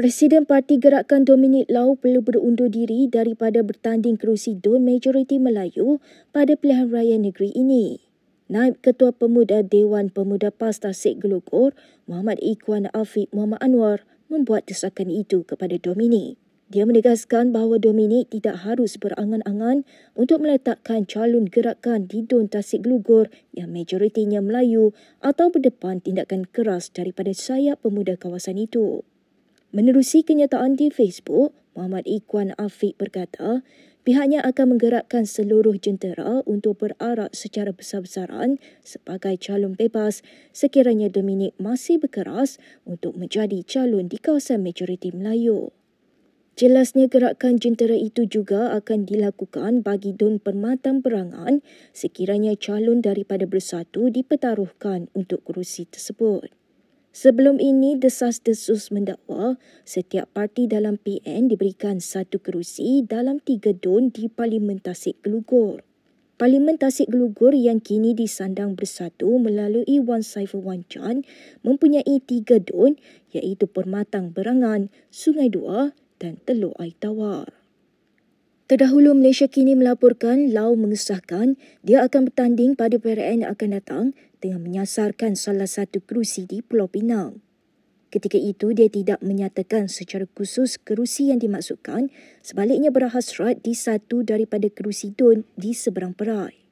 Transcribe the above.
Presiden Parti Gerakan Dominik Lau perlu berundur diri daripada bertanding kerusi Dun Majoriti Melayu pada pilihan raya negeri ini. Naib Ketua Pemuda Dewan Pemuda PAS Tasik Gelugur, Muhammad Ikhwan Afiq Muhammad Anwar membuat desakan itu kepada Dominik. Dia menegaskan bahawa Dominik tidak harus berangan-angan untuk meletakkan calon gerakan di don Tasik Gelugur yang majoritinya Melayu atau berdepan tindakan keras daripada sayap pemuda kawasan itu. Menerusi kenyataan di Facebook, Muhammad Ikwan Afiq berkata, pihaknya akan menggerakkan seluruh jentera untuk berarak secara besar-besaran sebagai calon bebas sekiranya Dominic masih berkeras untuk menjadi calon di kawasan majoriti Melayu. Jelasnya gerakan jentera itu juga akan dilakukan bagi Don Permatang Perangan sekiranya calon daripada Bersatu dipertaruhkan untuk kerusi tersebut. Sebelum ini, desas-desus mendakwa setiap parti dalam PN diberikan satu kerusi dalam tiga don di Parlimen Tasik Gelugur. Parlimen Tasik Gelugur yang kini disandang bersatu melalui Wan Saifah Wan Chan mempunyai tiga don iaitu Permatang Berangan, Sungai Dua dan Teluk Aitawar. Terdahulu Malaysia kini melaporkan Lau mengesahkan dia akan bertanding pada PRN yang akan datang dengan menyasarkan salah satu kerusi di Pulau Pinang. Ketika itu dia tidak menyatakan secara khusus kerusi yang dimaksudkan sebaliknya berhasrat di satu daripada kerusi Dun di seberang perai.